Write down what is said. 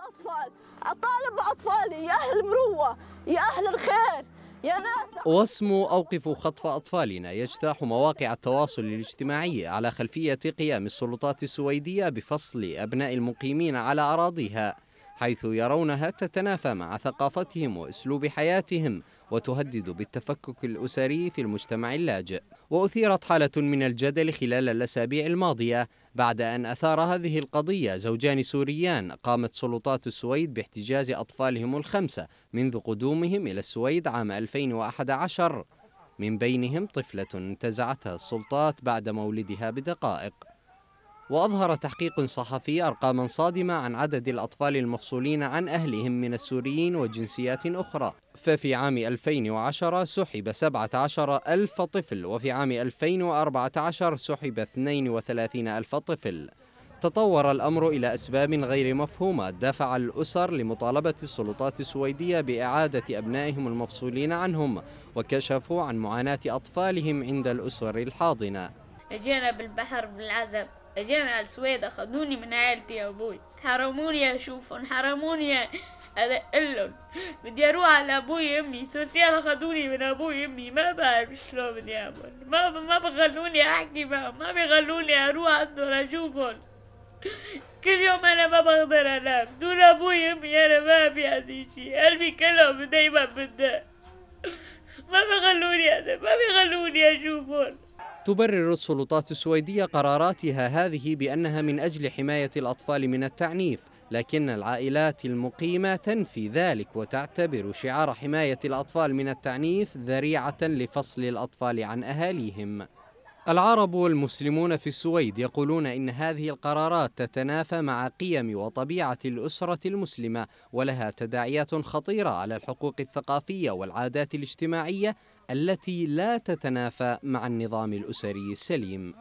أطفال أطالب أطفالي يا أهل المروة يا أهل الخير يا ناس أوقف خطف أطفالنا يجتاح مواقع التواصل الاجتماعي على خلفية قيام السلطات السويدية بفصل أبناء المقيمين على أراضيها حيث يرونها تتنافى مع ثقافتهم واسلوب حياتهم وتهدد بالتفكك الاسري في المجتمع اللاجئ واثيرت حاله من الجدل خلال الاسابيع الماضيه بعد ان اثار هذه القضيه زوجان سوريان قامت سلطات السويد باحتجاز اطفالهم الخمسه منذ قدومهم الى السويد عام 2011 من بينهم طفله انتزعتها السلطات بعد مولدها بدقائق وأظهر تحقيق صحفي أرقاما صادمة عن عدد الأطفال المفصولين عن أهلهم من السوريين وجنسيات أخرى ففي عام 2010 سحب 17 ألف طفل وفي عام 2014 سحب 32 ألف طفل تطور الأمر إلى أسباب غير مفهومة دفع الأسر لمطالبة السلطات السويدية بإعادة أبنائهم المفصولين عنهم وكشفوا عن معاناة أطفالهم عند الأسر الحاضنة جينا بالبحر بالعزب الجامعة السويد أخذوني من عائلتي يا أبوي حرموني أشوفهم حرموني أدقلهم بدي أروح على أبوي أمي سوسيال أخذوني من أبوي أمي ما بعرف شلون بدي أعمل ما ما بخلوني أحكي معهم ما بخلوني أروح عندهم أشوفهم كل يوم أنا ما بقدر أنام دون أبوي أمي أنا ما في عندي شي قلبي كله دايما بدق ما بخلوني أنام ما بخلوني أشوفهم تبرر السلطات السويدية قراراتها هذه بأنها من أجل حماية الأطفال من التعنيف لكن العائلات المقيمة تنفي ذلك وتعتبر شعار حماية الأطفال من التعنيف ذريعة لفصل الأطفال عن أهاليهم العرب والمسلمون في السويد يقولون إن هذه القرارات تتنافى مع قيم وطبيعة الأسرة المسلمة ولها تداعيات خطيرة على الحقوق الثقافية والعادات الاجتماعية التي لا تتنافى مع النظام الأسري السليم